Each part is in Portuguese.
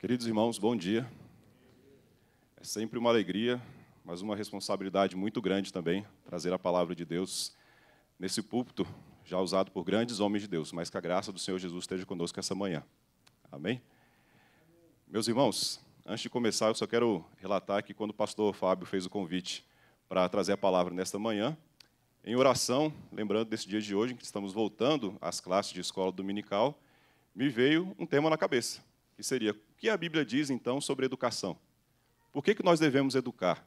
Queridos irmãos, bom dia. É sempre uma alegria, mas uma responsabilidade muito grande também trazer a palavra de Deus nesse púlpito, já usado por grandes homens de Deus, mas que a graça do Senhor Jesus esteja conosco essa manhã. Amém? Meus irmãos, antes de começar, eu só quero relatar que quando o pastor Fábio fez o convite para trazer a palavra nesta manhã, em oração, lembrando desse dia de hoje, em que estamos voltando às classes de escola dominical, me veio um tema na cabeça que seria: o que a Bíblia diz então sobre educação? Por que, que nós devemos educar?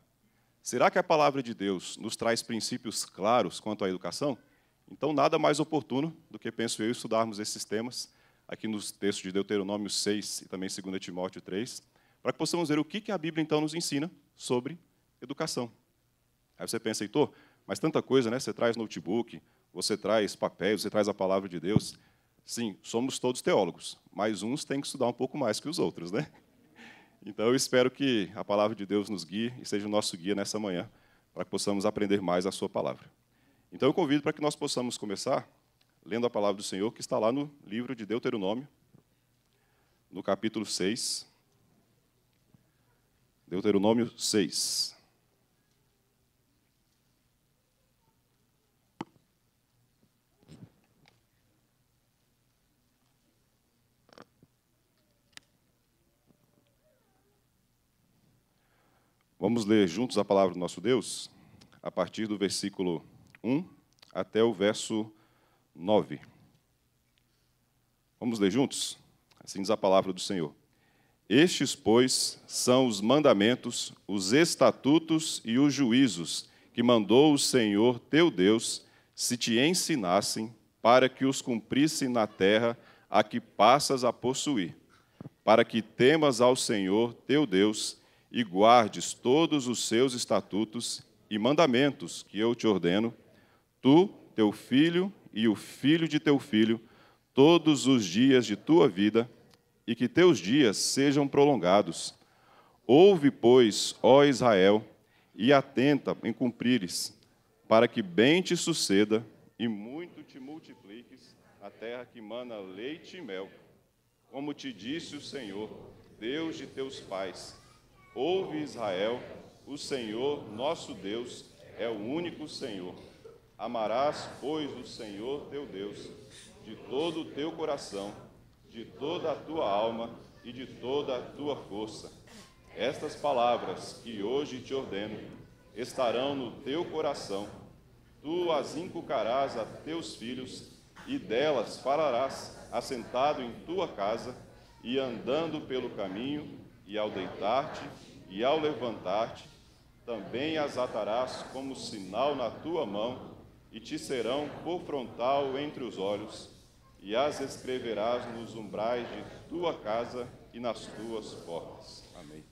Será que a palavra de Deus nos traz princípios claros quanto à educação? Então, nada mais oportuno do que, penso eu, estudarmos esses temas aqui nos textos de Deuteronômio 6 e também 2 Timóteo 3, para que possamos ver o que, que a Bíblia então nos ensina sobre educação. Aí você pensa, Heitor, mas tanta coisa, né? Você traz notebook, você traz papéis, você traz a palavra de Deus. Sim, somos todos teólogos, mas uns têm que estudar um pouco mais que os outros, né? Então eu espero que a palavra de Deus nos guie e seja o nosso guia nessa manhã, para que possamos aprender mais a sua palavra. Então eu convido para que nós possamos começar lendo a palavra do Senhor, que está lá no livro de Deuteronômio, no capítulo 6. Deuteronômio 6. Vamos ler juntos a palavra do nosso Deus, a partir do versículo 1 até o verso 9. Vamos ler juntos? Assim diz a palavra do Senhor. Estes, pois, são os mandamentos, os estatutos e os juízos que mandou o Senhor teu Deus, se te ensinassem, para que os cumprissem na terra a que passas a possuir, para que temas ao Senhor teu Deus e guardes todos os seus estatutos e mandamentos que eu te ordeno, tu, teu filho e o filho de teu filho, todos os dias de tua vida, e que teus dias sejam prolongados. Ouve, pois, ó Israel, e atenta em cumprires, para que bem te suceda e muito te multipliques a terra que mana leite e mel. Como te disse o Senhor, Deus de teus pais, Ouve Israel, o Senhor nosso Deus é o único Senhor. Amarás, pois, o Senhor teu Deus de todo o teu coração, de toda a tua alma e de toda a tua força. Estas palavras que hoje te ordeno estarão no teu coração. Tu as inculcarás a teus filhos e delas falarás assentado em tua casa e andando pelo caminho e ao deitar-te e ao levantar-te, também as atarás como sinal na tua mão, e te serão por frontal entre os olhos, e as escreverás nos umbrais de tua casa e nas tuas portas. Amém.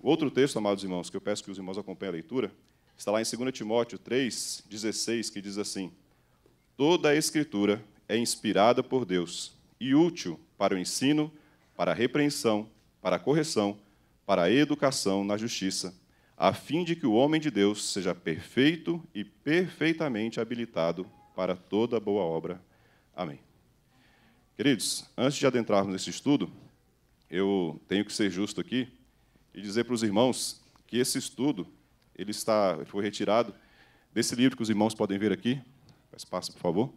O outro texto, amados irmãos, que eu peço que os irmãos acompanhem a leitura, está lá em 2 Timóteo 3, 16, que diz assim: Toda a Escritura é inspirada por Deus e útil para o ensino, para a repreensão para a correção, para a educação na justiça, a fim de que o homem de Deus seja perfeito e perfeitamente habilitado para toda boa obra. Amém. Queridos, antes de adentrarmos nesse estudo, eu tenho que ser justo aqui e dizer para os irmãos que esse estudo ele está foi retirado desse livro que os irmãos podem ver aqui, passa por favor,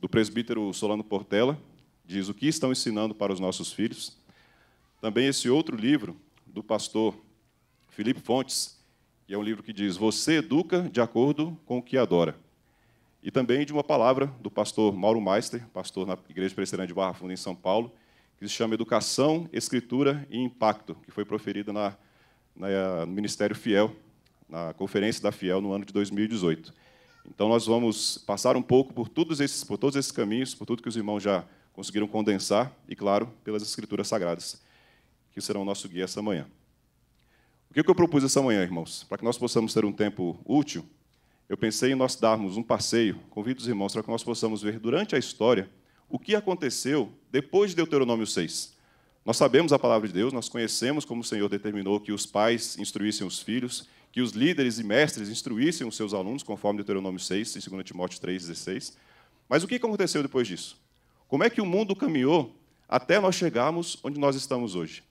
do presbítero Solano Portela, diz o que estão ensinando para os nossos filhos, também esse outro livro do pastor Felipe Fontes, que é um livro que diz Você educa de acordo com o que adora. E também de uma palavra do pastor Mauro Meister, pastor na Igreja Presbiteriana de Barra Funda, em São Paulo, que se chama Educação, Escritura e Impacto, que foi proferida na, na, no Ministério Fiel, na Conferência da Fiel, no ano de 2018. Então, nós vamos passar um pouco por todos esses, por todos esses caminhos, por tudo que os irmãos já conseguiram condensar, e, claro, pelas Escrituras Sagradas que será o nosso guia essa manhã. O que eu propus essa manhã, irmãos? Para que nós possamos ter um tempo útil, eu pensei em nós darmos um passeio, convido os irmãos para que nós possamos ver durante a história o que aconteceu depois de Deuteronômio 6. Nós sabemos a palavra de Deus, nós conhecemos como o Senhor determinou que os pais instruíssem os filhos, que os líderes e mestres instruíssem os seus alunos, conforme Deuteronômio 6 e 2 Timóteo 3,16. Mas o que aconteceu depois disso? Como é que o mundo caminhou até nós chegarmos onde nós estamos hoje?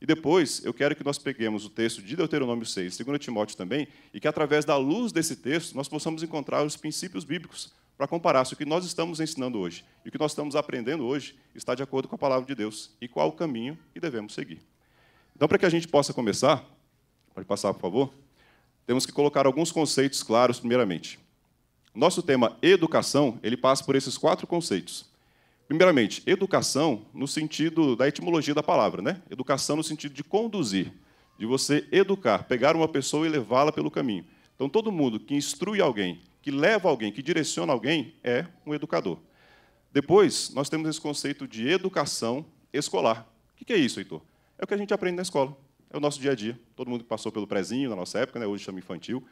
E depois, eu quero que nós peguemos o texto de Deuteronômio 6, 2 Timóteo também, e que através da luz desse texto nós possamos encontrar os princípios bíblicos para comparar se o que nós estamos ensinando hoje e o que nós estamos aprendendo hoje está de acordo com a palavra de Deus e qual o caminho que devemos seguir. Então, para que a gente possa começar, pode passar, por favor, temos que colocar alguns conceitos claros primeiramente. Nosso tema educação, ele passa por esses quatro conceitos. Primeiramente, educação no sentido da etimologia da palavra, né? Educação no sentido de conduzir, de você educar, pegar uma pessoa e levá-la pelo caminho. Então, todo mundo que instrui alguém, que leva alguém, que direciona alguém, é um educador. Depois, nós temos esse conceito de educação escolar. O que é isso, Heitor? É o que a gente aprende na escola. É o nosso dia a dia. Todo mundo que passou pelo prezinho, na nossa época, né? hoje chama infantil,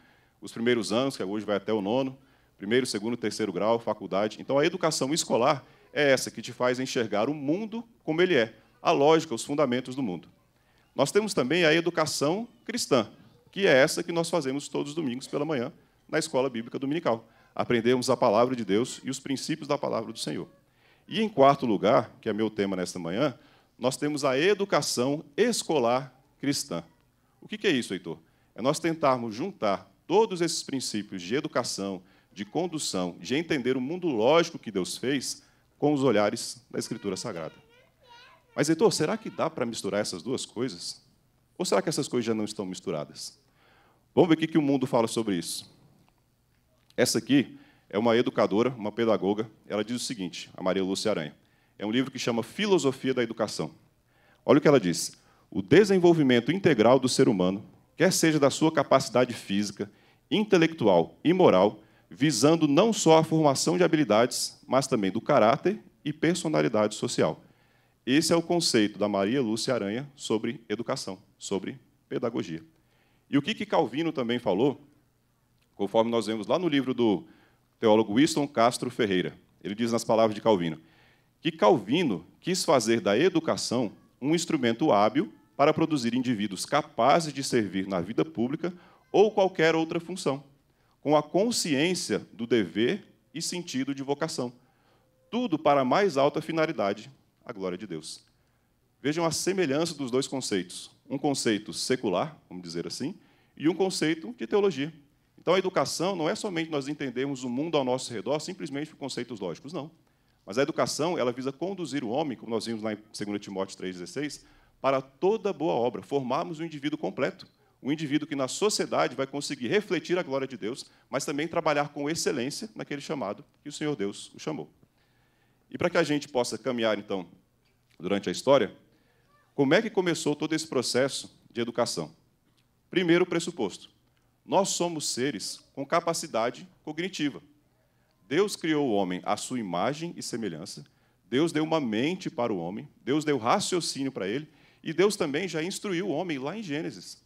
os primeiros anos, que hoje vai até o nono, primeiro, segundo, terceiro grau, faculdade. Então, a educação escolar é essa que te faz enxergar o mundo como ele é, a lógica, os fundamentos do mundo. Nós temos também a educação cristã, que é essa que nós fazemos todos os domingos pela manhã na escola bíblica dominical. Aprendemos a palavra de Deus e os princípios da palavra do Senhor. E em quarto lugar, que é meu tema nesta manhã, nós temos a educação escolar cristã. O que é isso, Heitor? É nós tentarmos juntar todos esses princípios de educação, de condução, de entender o mundo lógico que Deus fez, com os olhares da Escritura Sagrada. Mas, Heitor, será que dá para misturar essas duas coisas? Ou será que essas coisas já não estão misturadas? Vamos ver o que o mundo fala sobre isso. Essa aqui é uma educadora, uma pedagoga. Ela diz o seguinte, a Maria Lúcia Aranha. É um livro que chama Filosofia da Educação. Olha o que ela diz. O desenvolvimento integral do ser humano, quer seja da sua capacidade física, intelectual e moral, visando não só a formação de habilidades, mas também do caráter e personalidade social. Esse é o conceito da Maria Lúcia Aranha sobre educação, sobre pedagogia. E o que, que Calvino também falou, conforme nós vemos lá no livro do teólogo Winston Castro Ferreira, ele diz nas palavras de Calvino, que Calvino quis fazer da educação um instrumento hábil para produzir indivíduos capazes de servir na vida pública ou qualquer outra função com a consciência do dever e sentido de vocação. Tudo para a mais alta finalidade, a glória de Deus. Vejam a semelhança dos dois conceitos. Um conceito secular, vamos dizer assim, e um conceito de teologia. Então, a educação não é somente nós entendermos o mundo ao nosso redor simplesmente por conceitos lógicos, não. Mas a educação, ela visa conduzir o homem, como nós vimos lá em 2 Timóteo 3,16, para toda boa obra, formarmos um indivíduo completo, o indivíduo que na sociedade vai conseguir refletir a glória de Deus, mas também trabalhar com excelência naquele chamado que o Senhor Deus o chamou. E para que a gente possa caminhar, então, durante a história, como é que começou todo esse processo de educação? Primeiro pressuposto: nós somos seres com capacidade cognitiva. Deus criou o homem à sua imagem e semelhança, Deus deu uma mente para o homem, Deus deu raciocínio para ele, e Deus também já instruiu o homem lá em Gênesis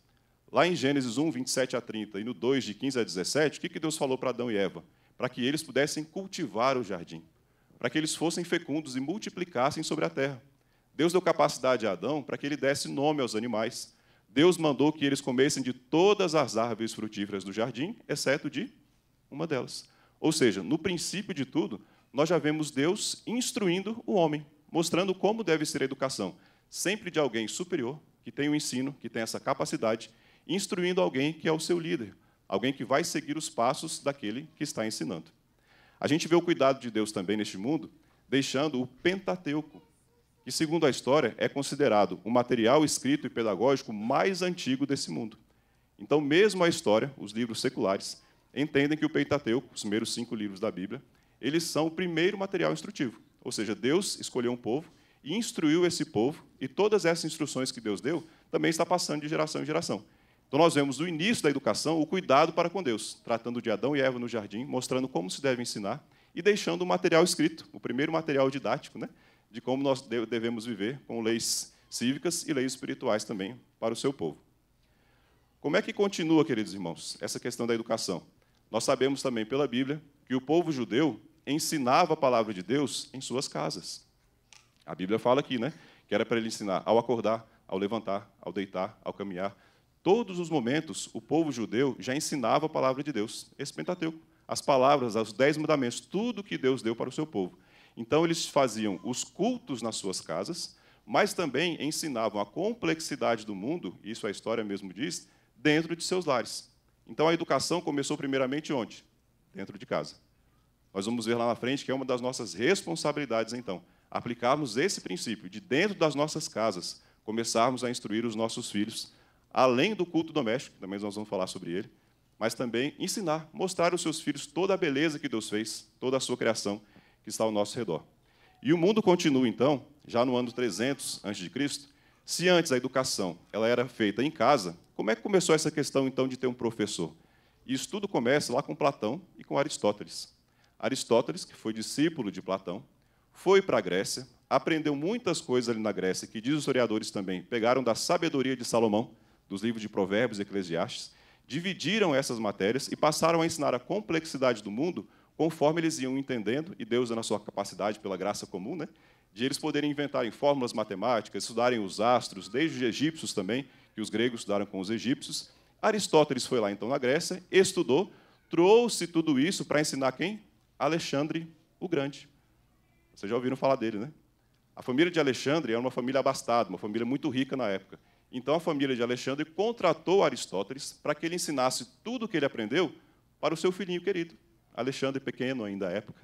Lá em Gênesis 1, 27 a 30 e no 2, de 15 a 17, o que Deus falou para Adão e Eva? Para que eles pudessem cultivar o jardim, para que eles fossem fecundos e multiplicassem sobre a terra. Deus deu capacidade a Adão para que ele desse nome aos animais. Deus mandou que eles comessem de todas as árvores frutíferas do jardim, exceto de uma delas. Ou seja, no princípio de tudo, nós já vemos Deus instruindo o homem, mostrando como deve ser a educação, sempre de alguém superior, que tem o ensino, que tem essa capacidade instruindo alguém que é o seu líder, alguém que vai seguir os passos daquele que está ensinando. A gente vê o cuidado de Deus também neste mundo, deixando o Pentateuco, que, segundo a história, é considerado o material escrito e pedagógico mais antigo desse mundo. Então, mesmo a história, os livros seculares, entendem que o Pentateuco, os primeiros cinco livros da Bíblia, eles são o primeiro material instrutivo. Ou seja, Deus escolheu um povo e instruiu esse povo, e todas essas instruções que Deus deu também está passando de geração em geração. Então nós vemos no início da educação o cuidado para com Deus, tratando de Adão e Eva no jardim, mostrando como se deve ensinar e deixando o material escrito, o primeiro material didático, né, de como nós devemos viver com leis cívicas e leis espirituais também para o seu povo. Como é que continua, queridos irmãos, essa questão da educação? Nós sabemos também pela Bíblia que o povo judeu ensinava a palavra de Deus em suas casas. A Bíblia fala aqui, né, que era para ele ensinar ao acordar, ao levantar, ao deitar, ao caminhar, todos os momentos, o povo judeu já ensinava a palavra de Deus, esse Pentateuco. As palavras, os dez mandamentos, tudo que Deus deu para o seu povo. Então, eles faziam os cultos nas suas casas, mas também ensinavam a complexidade do mundo, isso a história mesmo diz, dentro de seus lares. Então, a educação começou primeiramente onde? Dentro de casa. Nós vamos ver lá na frente que é uma das nossas responsabilidades, então, aplicarmos esse princípio de dentro das nossas casas, começarmos a instruir os nossos filhos além do culto doméstico, também nós vamos falar sobre ele, mas também ensinar, mostrar aos seus filhos toda a beleza que Deus fez, toda a sua criação que está ao nosso redor. E o mundo continua então, já no ano 300 a.C., se antes a educação ela era feita em casa, como é que começou essa questão então de ter um professor? Isso tudo começa lá com Platão e com Aristóteles. Aristóteles, que foi discípulo de Platão, foi para a Grécia, aprendeu muitas coisas ali na Grécia que diz os historiadores também, pegaram da sabedoria de Salomão dos livros de Provérbios e Eclesiastes, dividiram essas matérias e passaram a ensinar a complexidade do mundo conforme eles iam entendendo, e Deus, na sua capacidade, pela graça comum, né, de eles poderem inventarem fórmulas matemáticas, estudarem os astros, desde os egípcios também, que os gregos estudaram com os egípcios. Aristóteles foi lá, então, na Grécia, estudou, trouxe tudo isso para ensinar quem? Alexandre o Grande. Vocês já ouviram falar dele, né? A família de Alexandre era uma família abastada, uma família muito rica na época. Então a família de Alexandre contratou Aristóteles para que ele ensinasse tudo o que ele aprendeu para o seu filhinho querido, Alexandre pequeno ainda à época,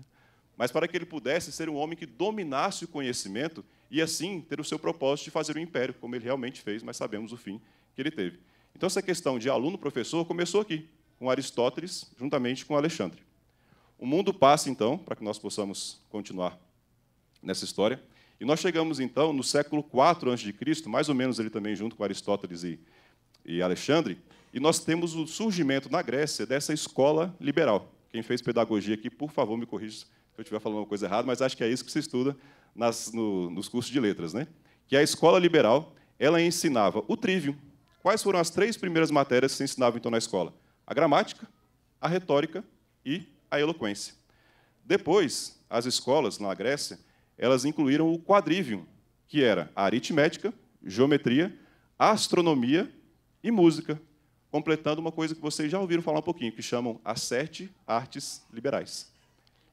mas para que ele pudesse ser um homem que dominasse o conhecimento e assim ter o seu propósito de fazer o império, como ele realmente fez, mas sabemos o fim que ele teve. Então essa questão de aluno-professor começou aqui, com Aristóteles juntamente com Alexandre. O mundo passa então, para que nós possamos continuar nessa história. E nós chegamos, então, no século IV a.C., mais ou menos ele também junto com Aristóteles e, e Alexandre, e nós temos o surgimento na Grécia dessa escola liberal. Quem fez pedagogia aqui, por favor, me corrija se eu estiver falando uma coisa errada, mas acho que é isso que se estuda nas, no, nos cursos de letras, né? Que a escola liberal, ela ensinava o trivium. Quais foram as três primeiras matérias que se ensinavam então na escola? A gramática, a retórica e a eloquência. Depois, as escolas na Grécia elas incluíram o quadrivium, que era aritmética, geometria, astronomia e música, completando uma coisa que vocês já ouviram falar um pouquinho, que chamam as sete artes liberais.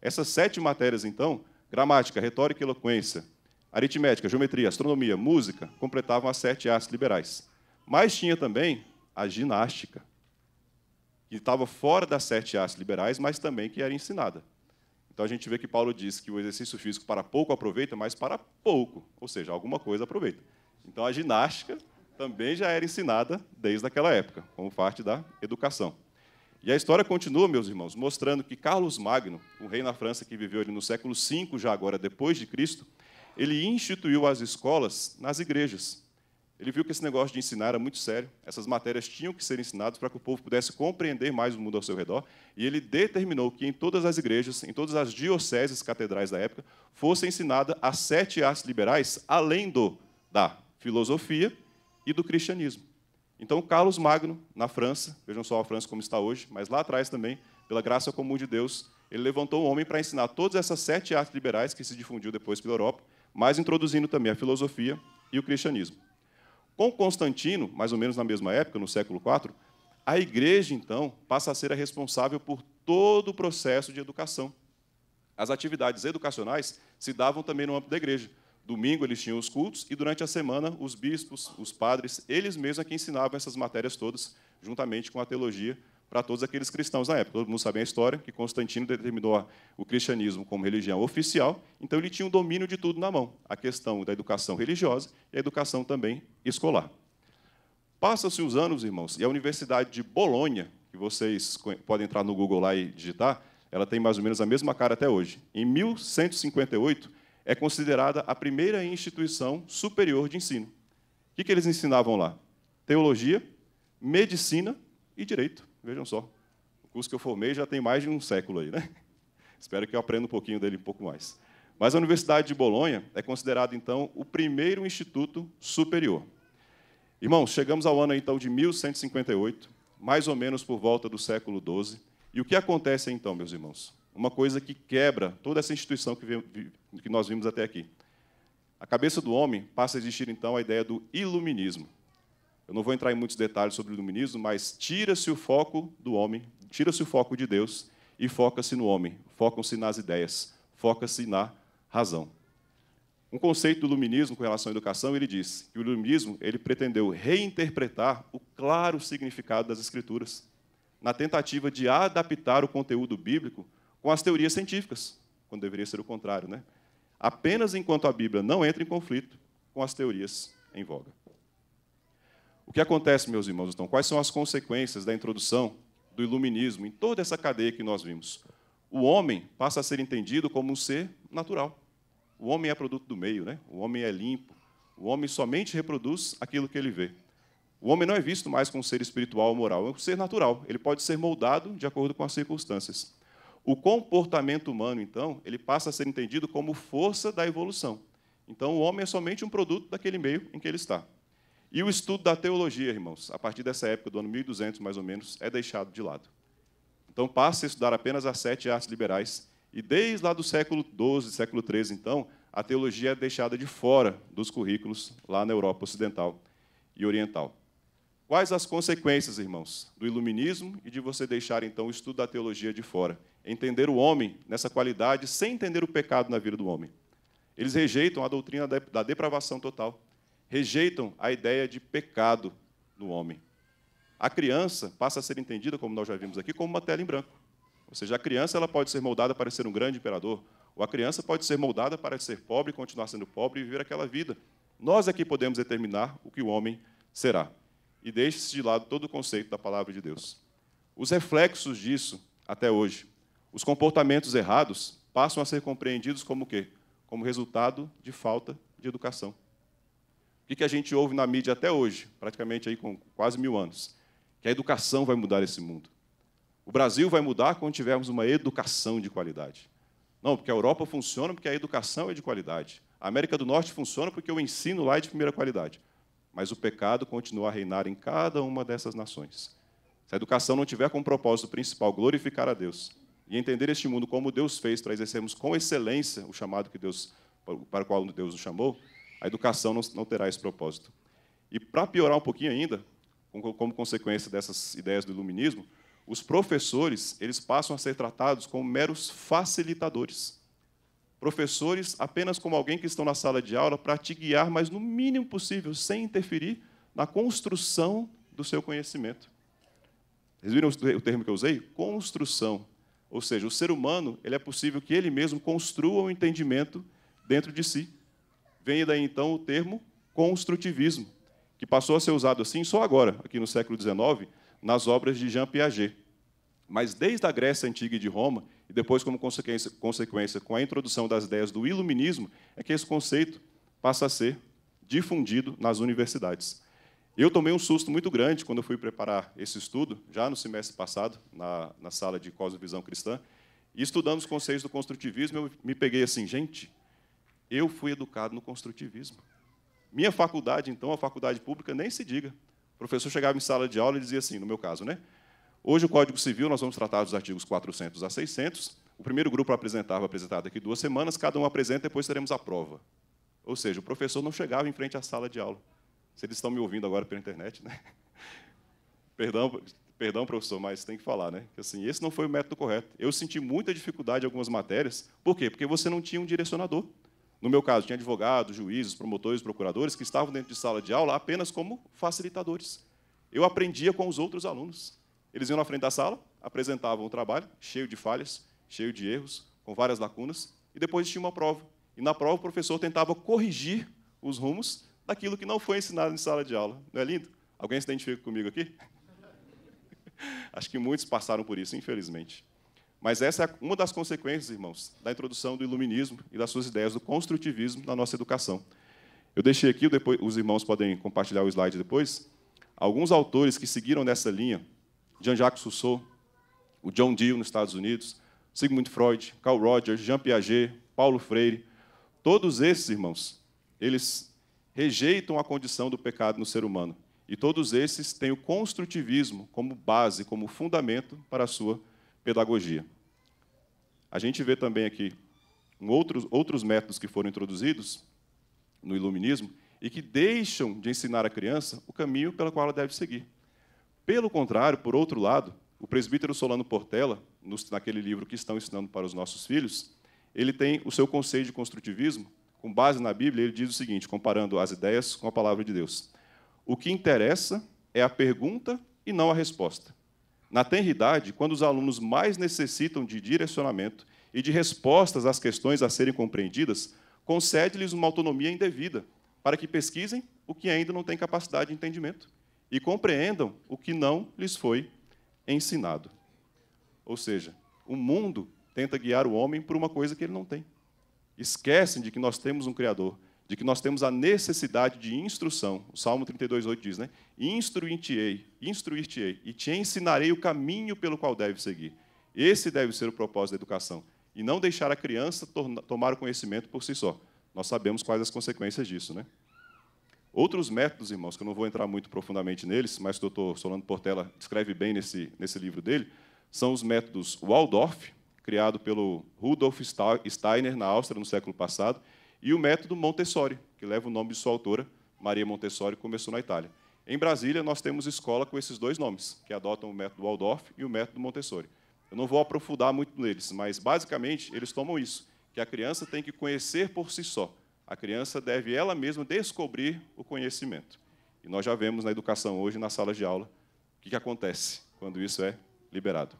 Essas sete matérias, então, gramática, retórica e eloquência, aritmética, geometria, astronomia, música, completavam as sete artes liberais. Mas tinha também a ginástica, que estava fora das sete artes liberais, mas também que era ensinada. Então a gente vê que Paulo diz que o exercício físico para pouco aproveita, mas para pouco, ou seja, alguma coisa aproveita. Então a ginástica também já era ensinada desde aquela época, como parte da educação. E a história continua, meus irmãos, mostrando que Carlos Magno, o rei na França que viveu ali no século V, já agora depois de Cristo, ele instituiu as escolas nas igrejas. Ele viu que esse negócio de ensinar era muito sério, essas matérias tinham que ser ensinadas para que o povo pudesse compreender mais o mundo ao seu redor, e ele determinou que em todas as igrejas, em todas as dioceses catedrais da época, fosse ensinada as sete artes liberais, além do da filosofia e do cristianismo. Então, Carlos Magno, na França, vejam só a França como está hoje, mas lá atrás também, pela graça comum de Deus, ele levantou um homem para ensinar todas essas sete artes liberais que se difundiu depois pela Europa, mas introduzindo também a filosofia e o cristianismo. Com Constantino, mais ou menos na mesma época, no século IV, a igreja, então, passa a ser a responsável por todo o processo de educação. As atividades educacionais se davam também no âmbito da igreja. Domingo eles tinham os cultos e durante a semana os bispos, os padres, eles mesmos é que ensinavam essas matérias todas, juntamente com a teologia para todos aqueles cristãos na época. Todo mundo sabe a história que Constantino determinou o cristianismo como religião oficial, então ele tinha o um domínio de tudo na mão, a questão da educação religiosa e a educação também escolar. Passam-se os anos, irmãos, e a Universidade de Bolonha, que vocês podem entrar no Google lá e digitar, ela tem mais ou menos a mesma cara até hoje. Em 1158, é considerada a primeira instituição superior de ensino. O que eles ensinavam lá? Teologia, medicina e direito. Vejam só, o curso que eu formei já tem mais de um século aí, né? Espero que eu aprenda um pouquinho dele um pouco mais. Mas a Universidade de Bolonha é considerada, então, o primeiro instituto superior. Irmãos, chegamos ao ano, então, de 1158, mais ou menos por volta do século XII. E o que acontece, então, meus irmãos? Uma coisa que quebra toda essa instituição que, que nós vimos até aqui. A cabeça do homem passa a existir, então, a ideia do iluminismo. Eu não vou entrar em muitos detalhes sobre o iluminismo, mas tira-se o foco do homem, tira-se o foco de Deus e foca-se no homem, focam-se nas ideias, foca-se na razão. Um conceito do iluminismo com relação à educação, ele diz que o iluminismo ele pretendeu reinterpretar o claro significado das escrituras, na tentativa de adaptar o conteúdo bíblico com as teorias científicas, quando deveria ser o contrário, né? Apenas enquanto a Bíblia não entra em conflito com as teorias em voga. O que acontece, meus irmãos, então? Quais são as consequências da introdução do iluminismo em toda essa cadeia que nós vimos? O homem passa a ser entendido como um ser natural. O homem é produto do meio, né? o homem é limpo, o homem somente reproduz aquilo que ele vê. O homem não é visto mais como um ser espiritual ou moral, é um ser natural. Ele pode ser moldado de acordo com as circunstâncias. O comportamento humano, então, ele passa a ser entendido como força da evolução. Então, o homem é somente um produto daquele meio em que ele está. E o estudo da teologia, irmãos, a partir dessa época, do ano 1200 mais ou menos, é deixado de lado. Então passa a estudar apenas as sete artes liberais, e desde lá do século XII, século XIII, então, a teologia é deixada de fora dos currículos lá na Europa Ocidental e Oriental. Quais as consequências, irmãos, do iluminismo e de você deixar, então, o estudo da teologia de fora? Entender o homem nessa qualidade sem entender o pecado na vida do homem. Eles rejeitam a doutrina da depravação total rejeitam a ideia de pecado no homem. A criança passa a ser entendida, como nós já vimos aqui, como uma tela em branco. Ou seja, a criança ela pode ser moldada para ser um grande imperador, ou a criança pode ser moldada para ser pobre, continuar sendo pobre e viver aquela vida. Nós aqui podemos determinar o que o homem será. E deixe-se de lado todo o conceito da palavra de Deus. Os reflexos disso até hoje, os comportamentos errados passam a ser compreendidos como o quê? Como resultado de falta de educação. O que a gente ouve na mídia até hoje, praticamente aí com quase mil anos? Que a educação vai mudar esse mundo. O Brasil vai mudar quando tivermos uma educação de qualidade. Não, porque a Europa funciona porque a educação é de qualidade. A América do Norte funciona porque o ensino lá é de primeira qualidade. Mas o pecado continua a reinar em cada uma dessas nações. Se a educação não tiver como propósito principal glorificar a Deus e entender este mundo como Deus fez para exercermos com excelência o chamado que Deus para o qual Deus nos chamou, a educação não, terá esse propósito. E para piorar um pouquinho ainda, como, como consequência dessas ideias do iluminismo, os professores eles passam a ser tratados como meros facilitadores. Professores apenas como alguém que estão na sala de aula para te guiar, mas no mínimo possível, sem interferir na construção do seu conhecimento. Vocês viram o termo que eu usei? Construção. Ou seja, o ser humano ele é possível que ele mesmo construa o um entendimento dentro de si. Vem daí então o termo construtivismo, que passou a ser usado assim só agora, aqui no século XIX, nas obras de Jean Piaget. Mas desde a Grécia Antiga e de Roma, e depois, como consequência, consequência, com a introdução das ideias do iluminismo, é que esse conceito passa a ser difundido nas universidades. Eu tomei um susto muito grande quando eu fui preparar esse estudo, já no semestre passado, na, na sala de Cosmovisão Cristã, e estudando os conceitos do construtivismo, eu me peguei assim, gente, eu fui educado no construtivismo. Minha faculdade, então, a faculdade pública, nem se diga. O professor chegava em sala de aula e dizia assim, no meu caso, né? Hoje o Código Civil, nós vamos tratar dos artigos 400 a 600. O primeiro grupo apresentava, apresentar vai apresentar daqui duas semanas, cada um apresenta, depois teremos a prova. Ou seja, o professor não chegava em frente à sala de aula. Se eles estão me ouvindo agora pela internet, né? Perdão, perdão, professor, mas tem que falar, né? Assim, esse não foi o método correto. Eu senti muita dificuldade em algumas matérias. Por quê? Porque você não tinha um direcionador. No meu caso, tinha advogados, juízes, promotores, procuradores que estavam dentro de sala de aula apenas como facilitadores. Eu aprendia com os outros alunos. Eles iam na frente da sala, apresentavam o trabalho, cheio de falhas, cheio de erros, com várias lacunas, e depois tinha uma prova. E na prova o professor tentava corrigir os rumos daquilo que não foi ensinado em sala de aula. Não é lindo? Alguém se identifica comigo aqui? Acho que muitos passaram por isso, infelizmente. Mas essa é uma das consequências, irmãos, da introdução do iluminismo e das suas ideias do construtivismo na nossa educação. Eu deixei aqui, depois, os irmãos podem compartilhar o slide depois, alguns autores que seguiram nessa linha, Jean-Jacques Rousseau, o John Dewey nos Estados Unidos, Sigmund Freud, Carl Rogers, Jean Piaget, Paulo Freire, todos esses irmãos, eles rejeitam a condição do pecado no ser humano. E todos esses têm o construtivismo como base, como fundamento para a sua pedagogia. A gente vê também aqui outros, outros métodos que foram introduzidos no iluminismo e que deixam de ensinar à criança o caminho pelo qual ela deve seguir. Pelo contrário, por outro lado, o presbítero Solano Portela, naquele livro que estão ensinando para os nossos filhos, ele tem o seu conceito de construtivismo, com base na Bíblia, ele diz o seguinte, comparando as ideias com a palavra de Deus: O que interessa é a pergunta e não a resposta. Na tenridade, quando os alunos mais necessitam de direcionamento e de respostas às questões a serem compreendidas, concede-lhes uma autonomia indevida, para que pesquisem o que ainda não tem capacidade de entendimento e compreendam o que não lhes foi ensinado. Ou seja, o mundo tenta guiar o homem por uma coisa que ele não tem. Esquecem de que nós temos um Criador de que nós temos a necessidade de instrução. O Salmo 32:8 diz, né? Instruir-te-ei, instruir-te-ei e te ensinarei o caminho pelo qual deve seguir. Esse deve ser o propósito da educação e não deixar a criança tomar o conhecimento por si só. Nós sabemos quais as consequências disso, né? Outros métodos, irmãos, que eu não vou entrar muito profundamente neles, mas o doutor Solano Portela descreve bem nesse, nesse livro dele, são os métodos Waldorf, criado pelo Rudolf Steiner na Áustria no século passado, e o método Montessori, que leva o nome de sua autora, Maria Montessori, começou na Itália. Em Brasília, nós temos escola com esses dois nomes, que adotam o método Waldorf e o método Montessori. Eu não vou aprofundar muito neles, mas basicamente eles tomam isso, que a criança tem que conhecer por si só. A criança deve ela mesma descobrir o conhecimento. E nós já vemos na educação hoje, nas salas de aula, o que acontece quando isso é liberado.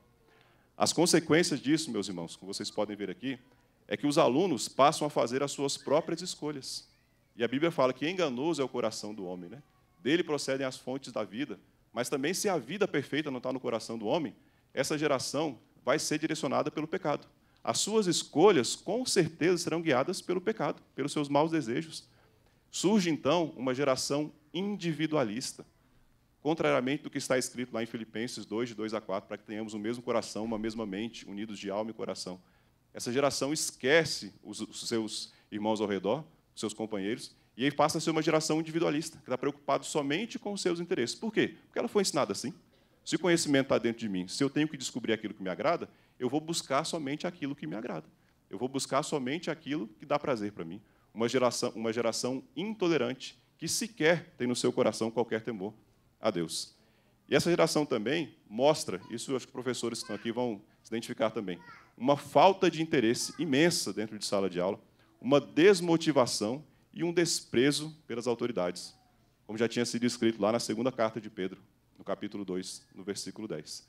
As consequências disso, meus irmãos, como vocês podem ver aqui, é que os alunos passam a fazer as suas próprias escolhas. E a Bíblia fala que enganoso é o coração do homem, né? Dele procedem as fontes da vida, mas também se a vida perfeita não está no coração do homem, essa geração vai ser direcionada pelo pecado. As suas escolhas, com certeza, serão guiadas pelo pecado, pelos seus maus desejos. Surge, então, uma geração individualista, contrariamente do que está escrito lá em Filipenses 2, de 2 a 4, para que tenhamos o mesmo coração, uma mesma mente, unidos de alma e coração. Essa geração esquece os, os seus irmãos ao redor, os seus companheiros, e aí passa a ser uma geração individualista, que está preocupado somente com os seus interesses. Por quê? Porque ela foi ensinada assim. Se o conhecimento está dentro de mim, se eu tenho que descobrir aquilo que me agrada, eu vou buscar somente aquilo que me agrada. Eu vou buscar somente aquilo que dá prazer para mim. Uma geração, uma geração intolerante que sequer tem no seu coração qualquer temor a Deus. E essa geração também mostra, isso acho que os professores que estão aqui vão se identificar também, uma falta de interesse imensa dentro de sala de aula, uma desmotivação e um desprezo pelas autoridades, como já tinha sido escrito lá na segunda carta de Pedro, no capítulo 2, no versículo 10.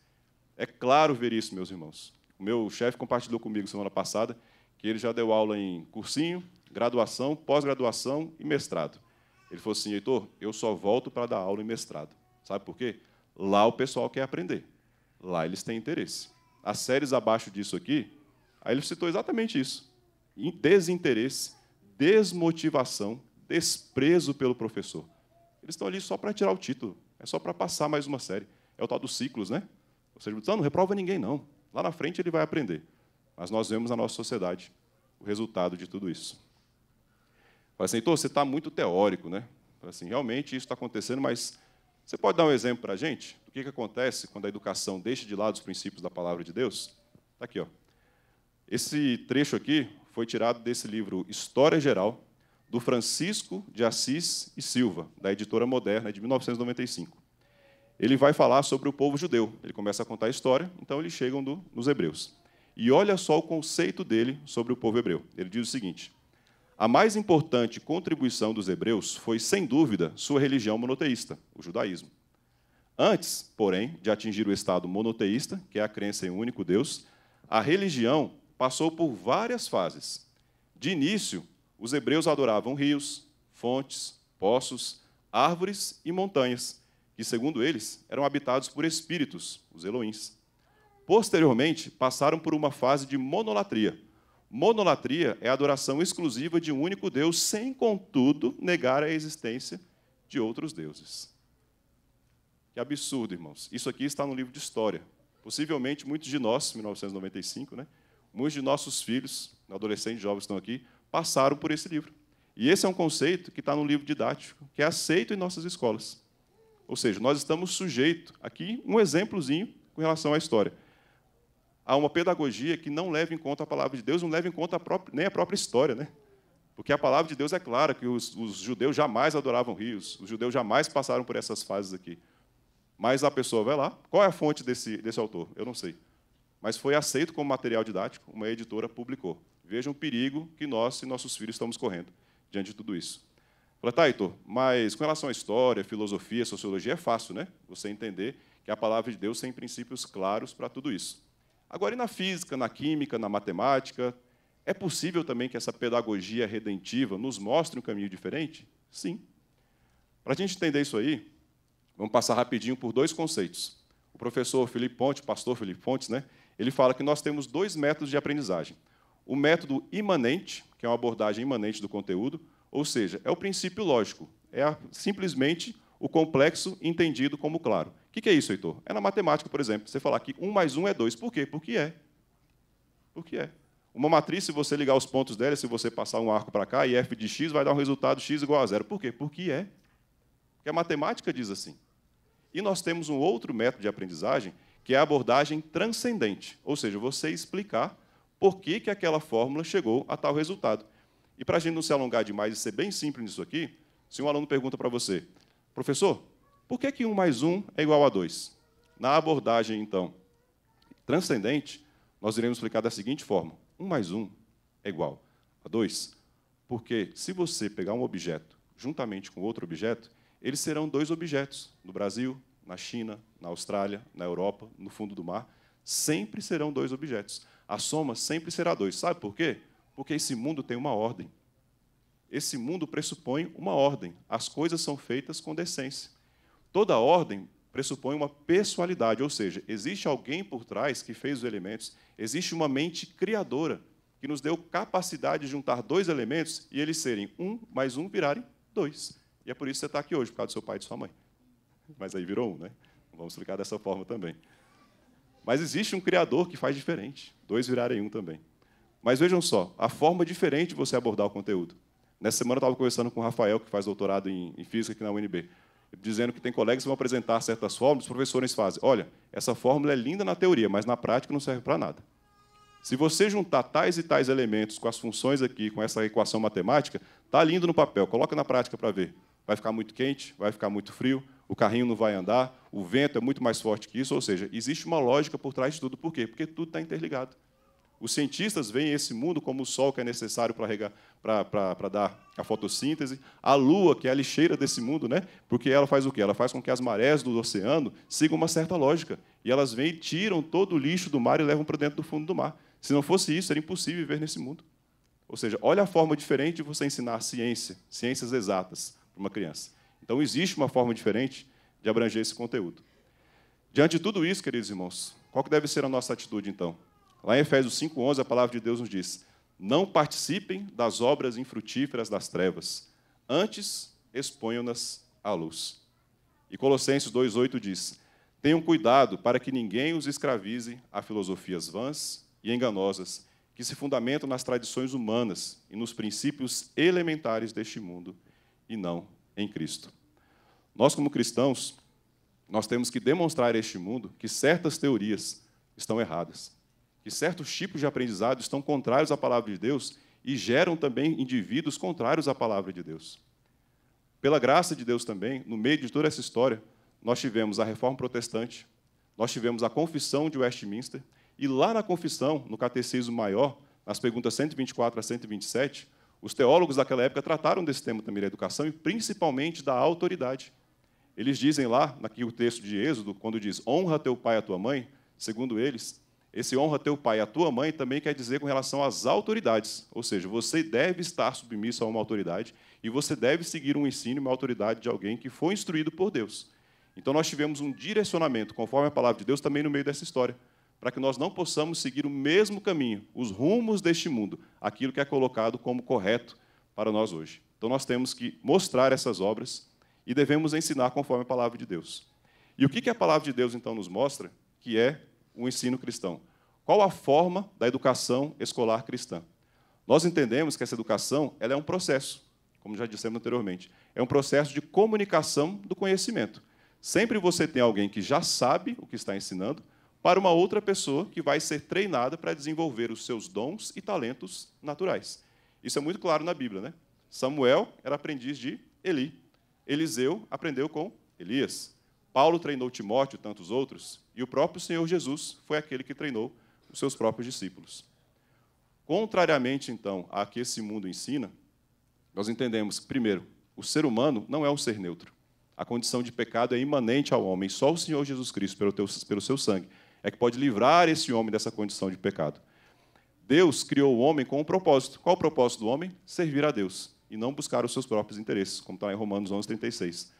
É claro ver isso, meus irmãos. O meu chefe compartilhou comigo semana passada que ele já deu aula em cursinho, graduação, pós-graduação e mestrado. Ele falou assim, Heitor, eu só volto para dar aula em mestrado. Sabe por quê? Lá o pessoal quer aprender. Lá eles têm interesse as séries abaixo disso aqui, aí ele citou exatamente isso: desinteresse, desmotivação, desprezo pelo professor. Eles estão ali só para tirar o título, é só para passar mais uma série. É o tal dos ciclos, né? Ou seja, não, não reprova ninguém, não. Lá na frente ele vai aprender. Mas nós vemos na nossa sociedade o resultado de tudo isso. Fala assim, você está muito teórico, né? Fala assim, realmente isso está acontecendo, mas você pode dar um exemplo para a gente do que, que acontece quando a educação deixa de lado os princípios da palavra de Deus? Está aqui. Ó. Esse trecho aqui foi tirado desse livro História Geral, do Francisco de Assis e Silva, da editora Moderna, de 1995. Ele vai falar sobre o povo judeu. Ele começa a contar a história, então eles chegam do, nos Hebreus. E olha só o conceito dele sobre o povo hebreu. Ele diz o seguinte: a mais importante contribuição dos hebreus foi, sem dúvida, sua religião monoteísta, o judaísmo. Antes, porém, de atingir o estado monoteísta, que é a crença em um único Deus, a religião passou por várias fases. De início, os hebreus adoravam rios, fontes, poços, árvores e montanhas, que, segundo eles, eram habitados por espíritos, os Elohims. Posteriormente, passaram por uma fase de monolatria, Monolatria é a adoração exclusiva de um único Deus, sem, contudo, negar a existência de outros deuses. Que absurdo, irmãos. Isso aqui está no livro de história. Possivelmente muitos de nós, 1995, né? Muitos de nossos filhos, adolescentes, jovens estão aqui, passaram por esse livro. E esse é um conceito que está no livro didático, que é aceito em nossas escolas. Ou seja, nós estamos sujeitos. Aqui, um exemplozinho com relação à história a uma pedagogia que não leva em conta a palavra de Deus, não leva em conta a própria, nem a própria história, né? Porque a palavra de Deus é clara que os, os, judeus jamais adoravam rios, os judeus jamais passaram por essas fases aqui. Mas a pessoa vai lá. Qual é a fonte desse, desse autor? Eu não sei. Mas foi aceito como material didático, uma editora publicou. Vejam o perigo que nós e nossos filhos estamos correndo diante de tudo isso. Falei, tá, Heitor, mas com relação à história, filosofia, sociologia, é fácil, né? Você entender que a palavra de Deus tem princípios claros para tudo isso. Agora, e na física, na química, na matemática? É possível também que essa pedagogia redentiva nos mostre um caminho diferente? Sim. Para a gente entender isso aí, vamos passar rapidinho por dois conceitos. O professor Felipe Pontes, pastor Felipe Pontes, né, ele fala que nós temos dois métodos de aprendizagem. O método imanente, que é uma abordagem imanente do conteúdo, ou seja, é o princípio lógico, é a, simplesmente o complexo entendido como claro que, que é isso, Heitor? É na matemática, por exemplo. Você falar que 1 mais 1 é 2. Por quê? Porque é. Porque é. Uma matriz, se você ligar os pontos dela, se você passar um arco para cá, e f de x vai dar um resultado x igual a zero. Por quê? Porque é. Porque a matemática diz assim. E nós temos um outro método de aprendizagem, que é a abordagem transcendente. Ou seja, você explicar por que, que aquela fórmula chegou a tal resultado. E para a gente não se alongar demais e ser bem simples nisso aqui, se um aluno pergunta para você, professor, por que, que 1 mais 1 é igual a 2? Na abordagem, então, transcendente, nós iremos explicar da seguinte forma: 1 mais 1 é igual a 2, porque se você pegar um objeto juntamente com outro objeto, eles serão dois objetos no Brasil, na China, na Austrália, na Europa, no fundo do mar, sempre serão dois objetos. A soma sempre será dois. Sabe por quê? Porque esse mundo tem uma ordem. Esse mundo pressupõe uma ordem. As coisas são feitas com decência. Toda ordem pressupõe uma pessoalidade, ou seja, existe alguém por trás que fez os elementos, existe uma mente criadora que nos deu capacidade de juntar dois elementos e eles serem um mais um virarem dois. E é por isso que você está aqui hoje, por causa do seu pai e de sua mãe. Mas aí virou um, né? Vamos explicar dessa forma também. Mas existe um Criador que faz diferente, dois virarem um também. Mas vejam só, a forma diferente de você abordar o conteúdo. Nessa semana eu estava conversando com o Rafael, que faz doutorado em, em Física aqui na UNB dizendo que tem colegas que vão apresentar certas fórmulas, os professores fazem, olha, essa fórmula é linda na teoria, mas na prática não serve para nada. Se você juntar tais e tais elementos com as funções aqui, com essa equação matemática, tá lindo no papel, coloca na prática para ver. Vai ficar muito quente, vai ficar muito frio, o carrinho não vai andar, o vento é muito mais forte que isso, ou seja, existe uma lógica por trás de tudo. Por quê? Porque tudo está interligado. Os cientistas veem esse mundo como o sol que é necessário para, regar, para, para, para dar a fotossíntese, a lua, que é a lixeira desse mundo, né? porque ela faz o quê? Ela faz com que as marés do oceano sigam uma certa lógica. E elas vêm e tiram todo o lixo do mar e levam para dentro do fundo do mar. Se não fosse isso, era impossível viver nesse mundo. Ou seja, olha a forma diferente de você ensinar ciência, ciências exatas, para uma criança. Então, existe uma forma diferente de abranger esse conteúdo. Diante de tudo isso, queridos irmãos, qual deve ser a nossa atitude, então? Lá em Efésios 5,11, a palavra de Deus nos diz: Não participem das obras infrutíferas das trevas, antes exponham-nas à luz. E Colossenses 2,8 diz: Tenham cuidado para que ninguém os escravize a filosofias vãs e enganosas que se fundamentam nas tradições humanas e nos princípios elementares deste mundo e não em Cristo. Nós, como cristãos, nós temos que demonstrar a este mundo que certas teorias estão erradas que certos tipos de aprendizado estão contrários à palavra de Deus e geram também indivíduos contrários à palavra de Deus. Pela graça de Deus também, no meio de toda essa história, nós tivemos a Reforma Protestante, nós tivemos a Confissão de Westminster, e lá na Confissão, no Catecismo Maior, nas perguntas 124 a 127, os teólogos daquela época trataram desse tema também da educação e principalmente da autoridade. Eles dizem lá, naquele texto de Êxodo, quando diz honra teu pai e a tua mãe, segundo eles, esse honra teu pai e a tua mãe também quer dizer com relação às autoridades. Ou seja, você deve estar submisso a uma autoridade e você deve seguir um ensino e uma autoridade de alguém que foi instruído por Deus. Então nós tivemos um direcionamento, conforme a palavra de Deus, também no meio dessa história, para que nós não possamos seguir o mesmo caminho, os rumos deste mundo, aquilo que é colocado como correto para nós hoje. Então nós temos que mostrar essas obras e devemos ensinar conforme a palavra de Deus. E o que a palavra de Deus então nos mostra? Que é o ensino cristão. Qual a forma da educação escolar cristã? Nós entendemos que essa educação ela é um processo, como já dissemos anteriormente. É um processo de comunicação do conhecimento. Sempre você tem alguém que já sabe o que está ensinando para uma outra pessoa que vai ser treinada para desenvolver os seus dons e talentos naturais. Isso é muito claro na Bíblia, né? Samuel era aprendiz de Eli. Eliseu aprendeu com Elias. Paulo treinou Timóteo e tantos outros, e o próprio Senhor Jesus foi aquele que treinou os seus próprios discípulos. Contrariamente, então, a que esse mundo ensina, nós entendemos, primeiro, o ser humano não é um ser neutro. A condição de pecado é imanente ao homem. Só o Senhor Jesus Cristo, pelo, teu, pelo seu sangue, é que pode livrar esse homem dessa condição de pecado. Deus criou o homem com um propósito. Qual o propósito do homem? Servir a Deus e não buscar os seus próprios interesses, como está em Romanos 11, 36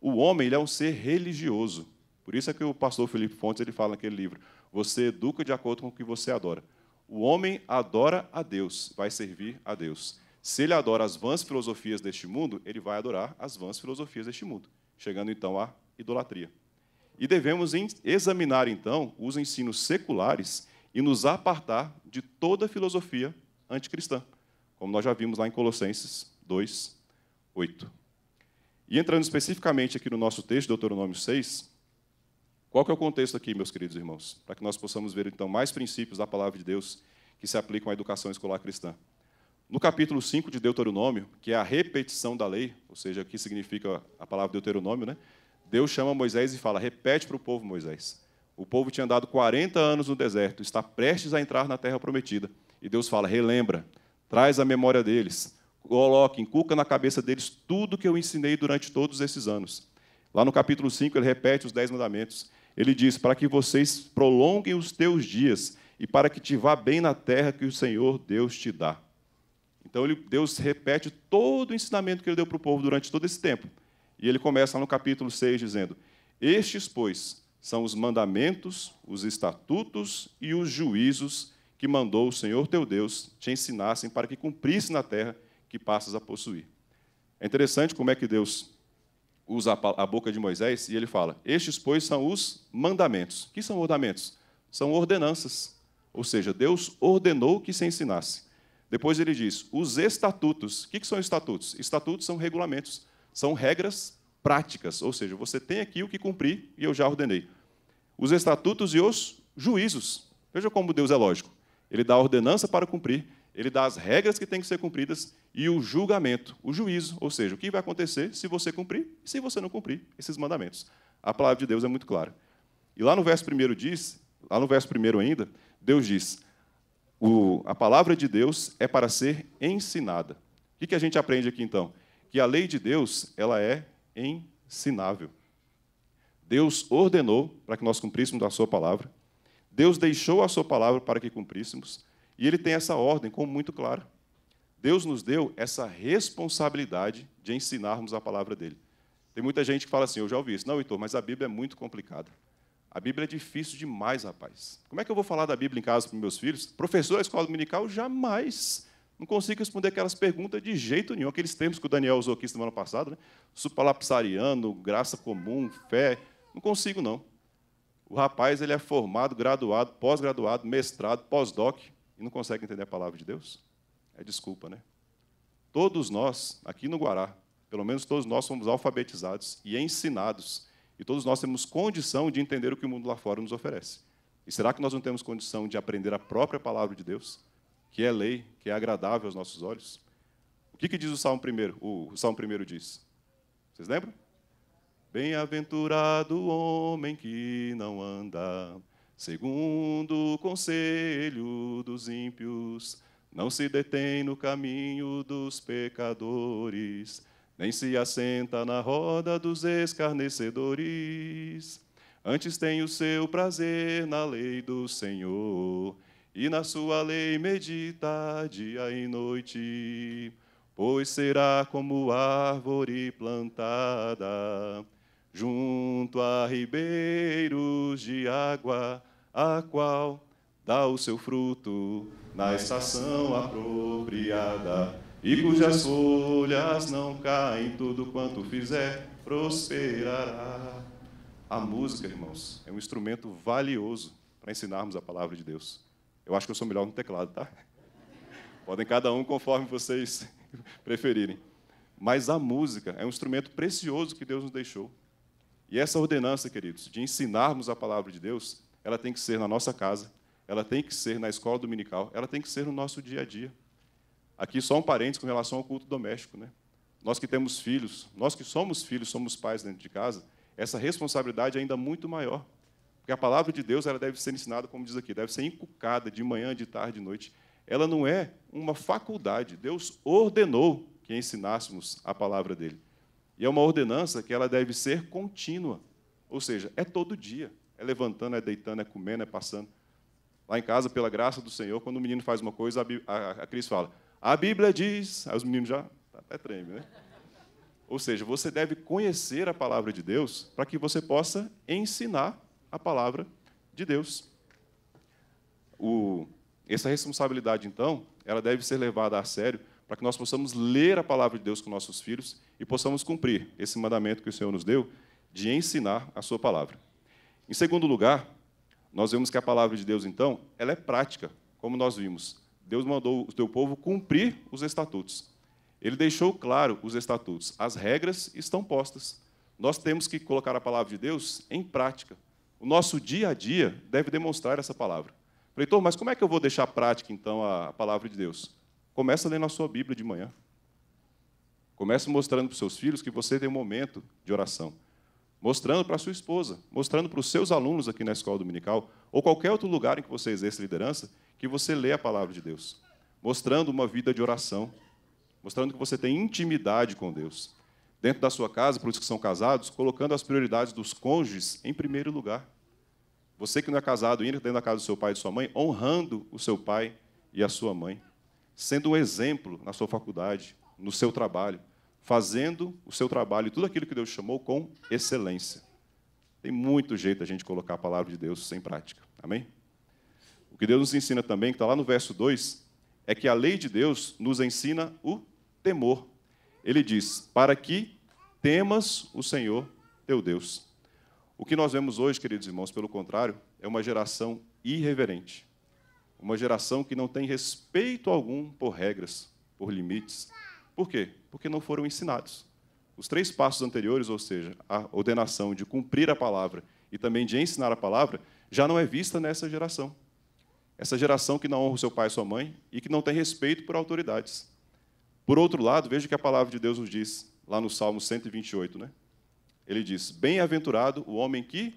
o homem ele é um ser religioso. Por isso é que o pastor Felipe Fontes ele fala naquele livro: você educa de acordo com o que você adora. O homem adora a Deus, vai servir a Deus. Se ele adora as vãs filosofias deste mundo, ele vai adorar as vãs filosofias deste mundo, chegando então à idolatria. E devemos examinar então os ensinos seculares e nos apartar de toda filosofia anticristã, como nós já vimos lá em Colossenses 2, 8. E entrando especificamente aqui no nosso texto, Deuteronômio 6, qual que é o contexto aqui, meus queridos irmãos? Para que nós possamos ver, então, mais princípios da palavra de Deus que se aplicam à educação escolar cristã. No capítulo 5 de Deuteronômio, que é a repetição da lei, ou seja, o que significa a palavra Deuteronômio, né? Deus chama Moisés e fala: repete para o povo, Moisés. O povo tinha andado 40 anos no deserto, está prestes a entrar na terra prometida. E Deus fala: relembra, traz a memória deles, coloca, inculca na cabeça deles tudo que eu ensinei durante todos esses anos. Lá no capítulo 5, ele repete os dez mandamentos. Ele diz: Para que vocês prolonguem os teus dias e para que te vá bem na terra que o Senhor Deus te dá. Então, ele, Deus repete todo o ensinamento que ele deu para o povo durante todo esse tempo. E ele começa lá no capítulo 6 dizendo: Estes, pois, são os mandamentos, os estatutos e os juízos que mandou o Senhor teu Deus te ensinassem para que cumprisse na terra que passas a possuir. É interessante como é que Deus usa a boca de Moisés e ele fala: Estes, pois, são os mandamentos. O que são mandamentos? São ordenanças. Ou seja, Deus ordenou que se ensinasse. Depois ele diz: os estatutos. O que são estatutos? Estatutos são regulamentos, são regras práticas. Ou seja, você tem aqui o que cumprir e eu já ordenei. Os estatutos e os juízos. Veja como Deus é lógico. Ele dá a ordenança para cumprir ele dá as regras que têm que ser cumpridas e o julgamento, o juízo, ou seja, o que vai acontecer se você cumprir e se você não cumprir esses mandamentos. A palavra de Deus é muito clara. E lá no verso primeiro diz, lá no verso primeiro ainda, Deus diz: o, a palavra de Deus é para ser ensinada. O que a gente aprende aqui então? Que a lei de Deus ela é ensinável. Deus ordenou para que nós cumpríssemos a sua palavra. Deus deixou a sua palavra para que cumpríssemos. E ele tem essa ordem como muito clara. Deus nos deu essa responsabilidade de ensinarmos a palavra dele. Tem muita gente que fala assim, eu já ouvi isso. Não, Heitor, mas a Bíblia é muito complicada. A Bíblia é difícil demais, rapaz. Como é que eu vou falar da Bíblia em casa para meus filhos? Professor da escola dominical, jamais. Não consigo responder aquelas perguntas de jeito nenhum. Aqueles termos que o Daniel usou aqui semana passada, né? Supalapsariano, graça comum, fé. Não consigo, não. O rapaz ele é formado, graduado, pós-graduado, mestrado, pós-doc e não consegue entender a palavra de Deus? É desculpa, né? Todos nós, aqui no Guará, pelo menos todos nós somos alfabetizados e ensinados, e todos nós temos condição de entender o que o mundo lá fora nos oferece. E será que nós não temos condição de aprender a própria palavra de Deus, que é lei, que é agradável aos nossos olhos? O que, que diz o Salmo primeiro? O, Salmo primeiro diz. Vocês lembram? Bem-aventurado o homem que não anda Segundo o conselho dos ímpios, não se detém no caminho dos pecadores, nem se assenta na roda dos escarnecedores. Antes tem o seu prazer na lei do Senhor, e na sua lei medita dia e noite, pois será como árvore plantada junto a ribeiros de água a qual dá o seu fruto na estação apropriada, e cujas folhas não caem, tudo quanto fizer prosperará. A música, irmãos, é um instrumento valioso para ensinarmos a palavra de Deus. Eu acho que eu sou melhor no teclado, tá? Podem cada um conforme vocês preferirem. Mas a música é um instrumento precioso que Deus nos deixou. E essa ordenança, queridos, de ensinarmos a palavra de Deus, ela tem que ser na nossa casa, ela tem que ser na escola dominical, ela tem que ser no nosso dia a dia. Aqui só um parênteses com relação ao culto doméstico, né? Nós que temos filhos, nós que somos filhos, somos pais dentro de casa, essa responsabilidade é ainda muito maior. Porque a palavra de Deus ela deve ser ensinada, como diz aqui, deve ser inculcada de manhã, de tarde, de noite. Ela não é uma faculdade. Deus ordenou que ensinássemos a palavra dele. E é uma ordenança que ela deve ser contínua, ou seja, é todo dia. É levantando, é deitando, é comendo, é passando. Lá em casa, pela graça do Senhor, quando o menino faz uma coisa, a, a, a Cris fala: A Bíblia diz. Aí os meninos já tá, até tremem, né? Ou seja, você deve conhecer a palavra de Deus para que você possa ensinar a palavra de Deus. O, essa responsabilidade, então, ela deve ser levada a sério para que nós possamos ler a palavra de Deus com nossos filhos e possamos cumprir esse mandamento que o Senhor nos deu de ensinar a sua palavra. Em segundo lugar, nós vemos que a palavra de Deus, então, ela é prática, como nós vimos. Deus mandou o seu povo cumprir os estatutos. Ele deixou claro os estatutos. As regras estão postas. Nós temos que colocar a palavra de Deus em prática. O nosso dia a dia deve demonstrar essa palavra. Preitor, mas como é que eu vou deixar prática, então, a palavra de Deus? Começa lendo a sua Bíblia de manhã. Comece mostrando para os seus filhos que você tem um momento de oração mostrando para sua esposa, mostrando para os seus alunos aqui na escola dominical, ou qualquer outro lugar em que você exerce liderança, que você lê a palavra de Deus, mostrando uma vida de oração, mostrando que você tem intimidade com Deus. Dentro da sua casa, para os que são casados, colocando as prioridades dos cônjuges em primeiro lugar. Você que não é casado, indo tá dentro da casa do seu pai e sua mãe, honrando o seu pai e a sua mãe, sendo um exemplo na sua faculdade, no seu trabalho, fazendo o seu trabalho e tudo aquilo que Deus chamou com excelência. Tem muito jeito a gente colocar a palavra de Deus sem prática. Amém? O que Deus nos ensina também, que está lá no verso 2, é que a lei de Deus nos ensina o temor. Ele diz: para que temas o Senhor teu Deus. O que nós vemos hoje, queridos irmãos, pelo contrário, é uma geração irreverente. Uma geração que não tem respeito algum por regras, por limites, por quê? Porque não foram ensinados. Os três passos anteriores, ou seja, a ordenação de cumprir a palavra e também de ensinar a palavra, já não é vista nessa geração. Essa geração que não honra o seu pai e sua mãe e que não tem respeito por autoridades. Por outro lado, veja o que a palavra de Deus nos diz, lá no Salmo 128, né? Ele diz: Bem-aventurado o homem que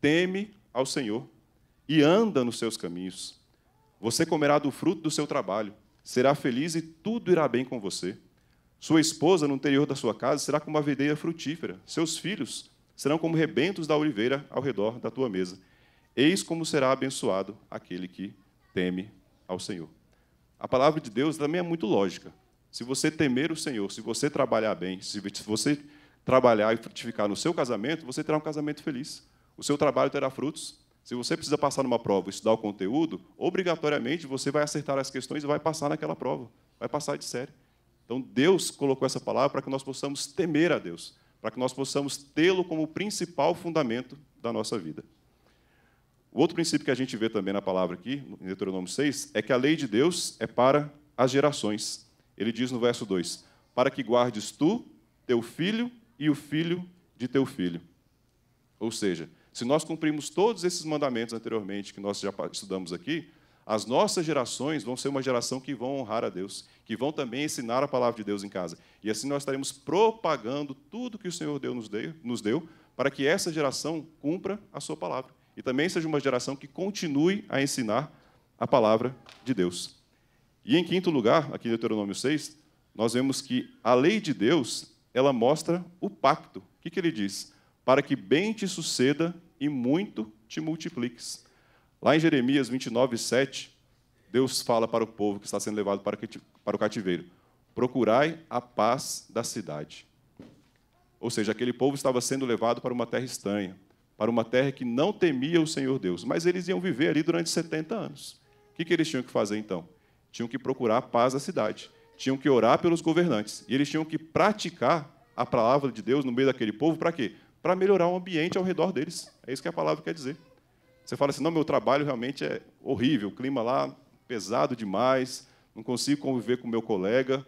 teme ao Senhor e anda nos seus caminhos. Você comerá do fruto do seu trabalho, será feliz e tudo irá bem com você. Sua esposa, no interior da sua casa, será como uma videira frutífera. Seus filhos serão como rebentos da oliveira ao redor da tua mesa. Eis como será abençoado aquele que teme ao Senhor. A palavra de Deus também é muito lógica. Se você temer o Senhor, se você trabalhar bem, se você trabalhar e frutificar no seu casamento, você terá um casamento feliz. O seu trabalho terá frutos. Se você precisa passar numa prova e estudar o conteúdo, obrigatoriamente você vai acertar as questões e vai passar naquela prova, vai passar de série. Então, Deus colocou essa palavra para que nós possamos temer a Deus, para que nós possamos tê-lo como o principal fundamento da nossa vida. O outro princípio que a gente vê também na palavra aqui, em Deuteronômio 6, é que a lei de Deus é para as gerações. Ele diz no verso 2: Para que guardes tu, teu filho e o filho de teu filho. Ou seja, se nós cumprimos todos esses mandamentos anteriormente que nós já estudamos aqui, as nossas gerações vão ser uma geração que vão honrar a Deus, que vão também ensinar a palavra de Deus em casa. E assim nós estaremos propagando tudo que o Senhor Deus nos deu, nos deu para que essa geração cumpra a sua palavra. E também seja uma geração que continue a ensinar a palavra de Deus. E em quinto lugar, aqui em Deuteronômio 6, nós vemos que a lei de Deus, ela mostra o pacto. O que, que ele diz? Para que bem te suceda e muito te multipliques. Lá em Jeremias 29, 7, Deus fala para o povo que está sendo levado para o cativeiro: procurai a paz da cidade. Ou seja, aquele povo estava sendo levado para uma terra estranha, para uma terra que não temia o Senhor Deus, mas eles iam viver ali durante 70 anos. O que, que eles tinham que fazer então? Tinham que procurar a paz da cidade, tinham que orar pelos governantes, e eles tinham que praticar a palavra de Deus no meio daquele povo para quê? Para melhorar o ambiente ao redor deles. É isso que a palavra quer dizer. Você fala assim: não, meu trabalho realmente é horrível, o clima lá pesado demais, não consigo conviver com meu colega.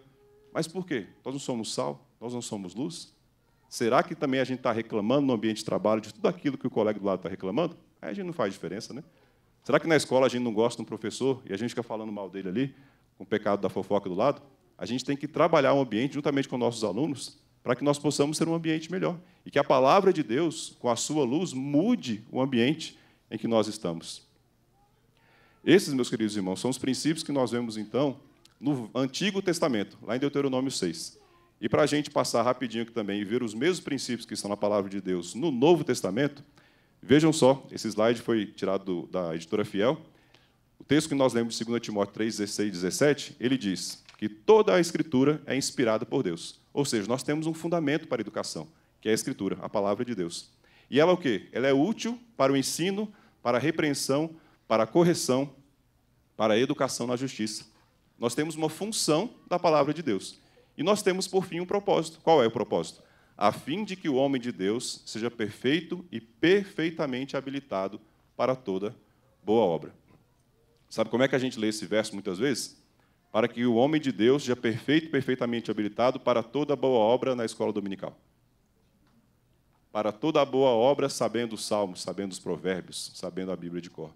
Mas por quê? Nós não somos sal? Nós não somos luz? Será que também a gente está reclamando no ambiente de trabalho de tudo aquilo que o colega do lado está reclamando? Aí a gente não faz diferença, né? Será que na escola a gente não gosta de um professor e a gente fica falando mal dele ali, com o pecado da fofoca do lado? A gente tem que trabalhar o um ambiente juntamente com nossos alunos para que nós possamos ser um ambiente melhor. E que a palavra de Deus, com a sua luz, mude o ambiente em que nós estamos. Esses, meus queridos irmãos, são os princípios que nós vemos, então, no Antigo Testamento, lá em Deuteronômio 6. E para a gente passar rapidinho aqui também e ver os mesmos princípios que estão na palavra de Deus no Novo Testamento, vejam só, esse slide foi tirado do, da editora Fiel. O texto que nós lemos de 2 Timóteo 3, 16 17, ele diz que toda a Escritura é inspirada por Deus. Ou seja, nós temos um fundamento para a educação, que é a Escritura, a palavra de Deus. E ela é o quê? Ela é útil para o ensino, para a repreensão, para a correção, para a educação na justiça. Nós temos uma função da palavra de Deus. E nós temos, por fim, um propósito. Qual é o propósito? A fim de que o homem de Deus seja perfeito e perfeitamente habilitado para toda boa obra. Sabe como é que a gente lê esse verso muitas vezes? Para que o homem de Deus seja perfeito e perfeitamente habilitado para toda boa obra na escola dominical para toda boa obra, sabendo os salmos, sabendo os provérbios, sabendo a Bíblia de cor.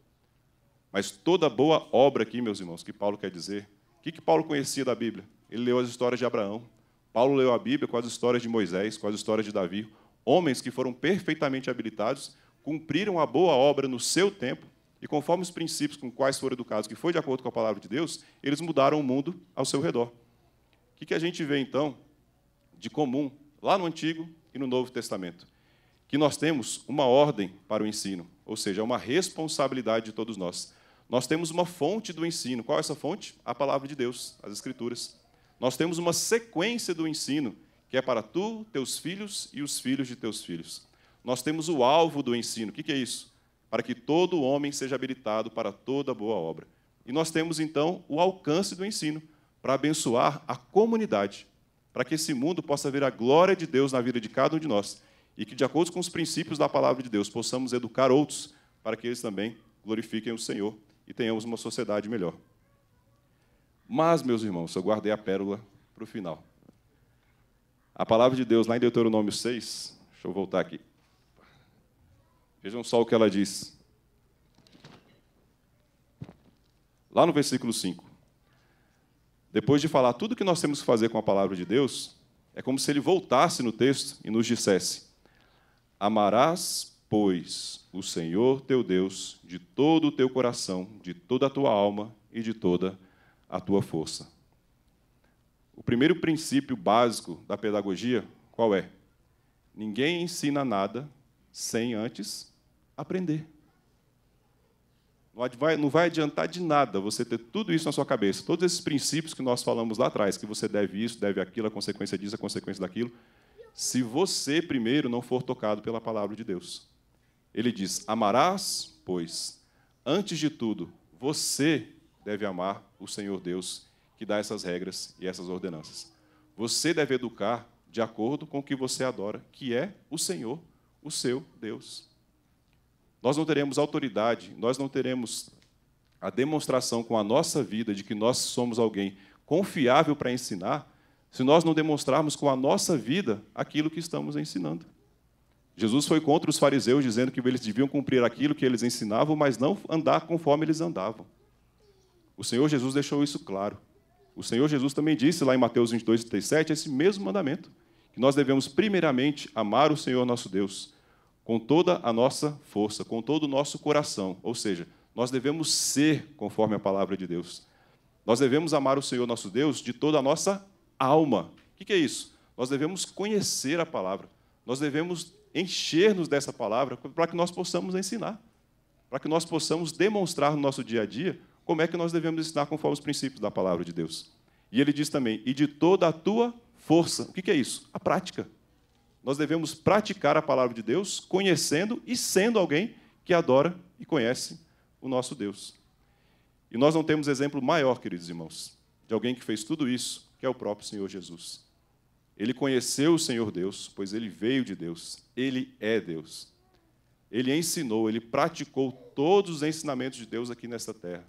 Mas toda boa obra aqui, meus irmãos, que Paulo quer dizer, o que, que Paulo conhecia da Bíblia? Ele leu as histórias de Abraão, Paulo leu a Bíblia com as histórias de Moisés, com as histórias de Davi, homens que foram perfeitamente habilitados, cumpriram a boa obra no seu tempo, e conforme os princípios com quais foram educados, que foi de acordo com a palavra de Deus, eles mudaram o mundo ao seu redor. O que, que a gente vê, então, de comum lá no Antigo e no Novo Testamento? que nós temos uma ordem para o ensino, ou seja, uma responsabilidade de todos nós. Nós temos uma fonte do ensino. Qual é essa fonte? A palavra de Deus, as Escrituras. Nós temos uma sequência do ensino, que é para tu, teus filhos e os filhos de teus filhos. Nós temos o alvo do ensino. O que é isso? Para que todo homem seja habilitado para toda boa obra. E nós temos, então, o alcance do ensino para abençoar a comunidade, para que esse mundo possa ver a glória de Deus na vida de cada um de nós e que, de acordo com os princípios da palavra de Deus, possamos educar outros para que eles também glorifiquem o Senhor e tenhamos uma sociedade melhor. Mas, meus irmãos, eu guardei a pérola para o final. A palavra de Deus, lá em Deuteronômio 6, deixa eu voltar aqui. Vejam só o que ela diz. Lá no versículo 5. Depois de falar tudo o que nós temos que fazer com a palavra de Deus, é como se ele voltasse no texto e nos dissesse: Amarás, pois, o Senhor teu Deus de todo o teu coração, de toda a tua alma e de toda a tua força. O primeiro princípio básico da pedagogia, qual é? Ninguém ensina nada sem antes aprender. Não vai adiantar de nada você ter tudo isso na sua cabeça, todos esses princípios que nós falamos lá atrás, que você deve isso, deve aquilo, a consequência disso, a consequência daquilo se você primeiro não for tocado pela palavra de Deus. Ele diz: Amarás, pois, antes de tudo, você deve amar o Senhor Deus que dá essas regras e essas ordenanças. Você deve educar de acordo com o que você adora, que é o Senhor, o seu Deus. Nós não teremos autoridade, nós não teremos a demonstração com a nossa vida de que nós somos alguém confiável para ensinar se nós não demonstrarmos com a nossa vida aquilo que estamos ensinando. Jesus foi contra os fariseus, dizendo que eles deviam cumprir aquilo que eles ensinavam, mas não andar conforme eles andavam. O Senhor Jesus deixou isso claro. O Senhor Jesus também disse lá em Mateus 22, 37, esse mesmo mandamento, que nós devemos primeiramente amar o Senhor nosso Deus com toda a nossa força, com todo o nosso coração, ou seja, nós devemos ser conforme a palavra de Deus. Nós devemos amar o Senhor nosso Deus de toda a nossa alma. O que é isso? Nós devemos conhecer a palavra, nós devemos encher-nos dessa palavra para que nós possamos ensinar, para que nós possamos demonstrar no nosso dia a dia como é que nós devemos ensinar conforme os princípios da palavra de Deus. E ele diz também: e de toda a tua força. O que é isso? A prática. Nós devemos praticar a palavra de Deus, conhecendo e sendo alguém que adora e conhece o nosso Deus. E nós não temos exemplo maior, queridos irmãos, de alguém que fez tudo isso que é o próprio Senhor Jesus. Ele conheceu o Senhor Deus, pois ele veio de Deus, ele é Deus. Ele ensinou, ele praticou todos os ensinamentos de Deus aqui nesta terra.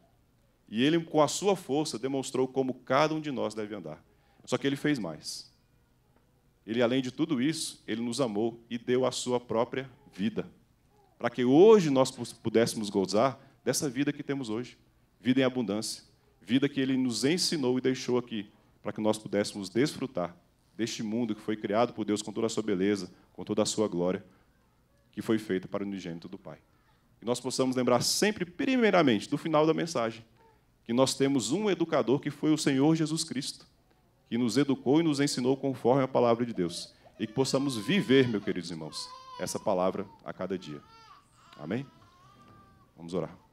E ele, com a sua força, demonstrou como cada um de nós deve andar. Só que ele fez mais. Ele, além de tudo isso, ele nos amou e deu a sua própria vida. Para que hoje nós pudéssemos gozar dessa vida que temos hoje vida em abundância, vida que ele nos ensinou e deixou aqui para que nós pudéssemos desfrutar deste mundo que foi criado por Deus com toda a sua beleza, com toda a sua glória, que foi feita para o unigênito do Pai. E nós possamos lembrar sempre, primeiramente, do final da mensagem, que nós temos um educador que foi o Senhor Jesus Cristo, que nos educou e nos ensinou conforme a palavra de Deus, e que possamos viver, meus queridos irmãos, essa palavra a cada dia. Amém? Vamos orar.